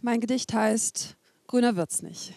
Mein Gedicht heißt Grüner wird's nicht.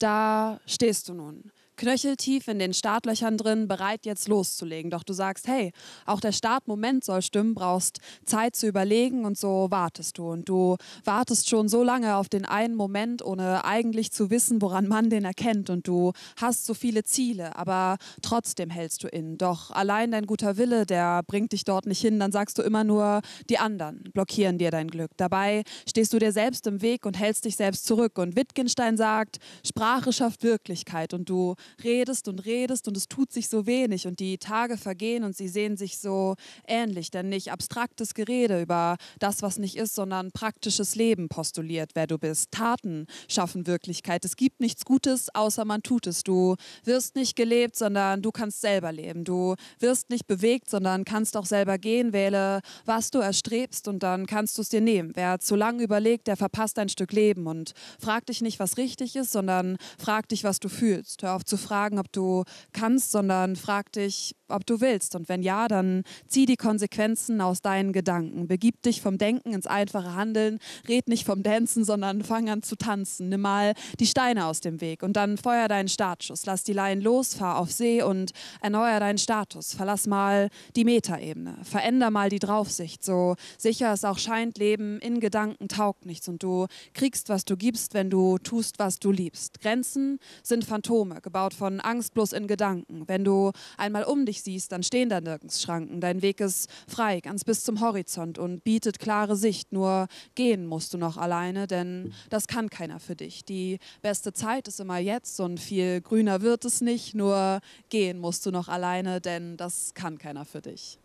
Da stehst du nun knöcheltief in den Startlöchern drin, bereit jetzt loszulegen. Doch du sagst, hey, auch der Startmoment soll stimmen, brauchst Zeit zu überlegen und so wartest du. Und du wartest schon so lange auf den einen Moment, ohne eigentlich zu wissen, woran man den erkennt. Und du hast so viele Ziele, aber trotzdem hältst du in. Doch allein dein guter Wille, der bringt dich dort nicht hin. Dann sagst du immer nur, die anderen blockieren dir dein Glück. Dabei stehst du dir selbst im Weg und hältst dich selbst zurück. Und Wittgenstein sagt, Sprache schafft Wirklichkeit. Und du redest und redest und es tut sich so wenig und die Tage vergehen und sie sehen sich so ähnlich, denn nicht abstraktes Gerede über das, was nicht ist, sondern praktisches Leben postuliert, wer du bist. Taten schaffen Wirklichkeit. Es gibt nichts Gutes, außer man tut es. Du wirst nicht gelebt, sondern du kannst selber leben. Du wirst nicht bewegt, sondern kannst auch selber gehen. Wähle, was du erstrebst und dann kannst du es dir nehmen. Wer zu lange überlegt, der verpasst ein Stück Leben und frag dich nicht, was richtig ist, sondern frag dich, was du fühlst. Hör auf zu fragen, ob du kannst, sondern frag dich, ob du willst. Und wenn ja, dann zieh die Konsequenzen aus deinen Gedanken. Begib dich vom Denken ins einfache Handeln. Red nicht vom Dancen, sondern fang an zu tanzen. Nimm mal die Steine aus dem Weg und dann feuer deinen Startschuss. Lass die Laien los, fahr auf See und erneuer deinen Status. Verlass mal die Metaebene. Veränder mal die Draufsicht. So sicher es auch scheint, Leben in Gedanken taugt nichts. Und du kriegst, was du gibst, wenn du tust, was du liebst. Grenzen sind Phantome, gebaut aufgebaut von Angst bloß in Gedanken. Wenn du einmal um dich siehst, dann stehen da nirgends Schranken. Dein Weg ist frei, ganz bis zum Horizont und bietet klare Sicht. Nur gehen musst du noch alleine, denn das kann keiner für dich. Die beste Zeit ist immer jetzt und viel grüner wird es nicht. Nur gehen musst du noch alleine, denn das kann keiner für dich.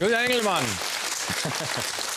Julia Engelmann.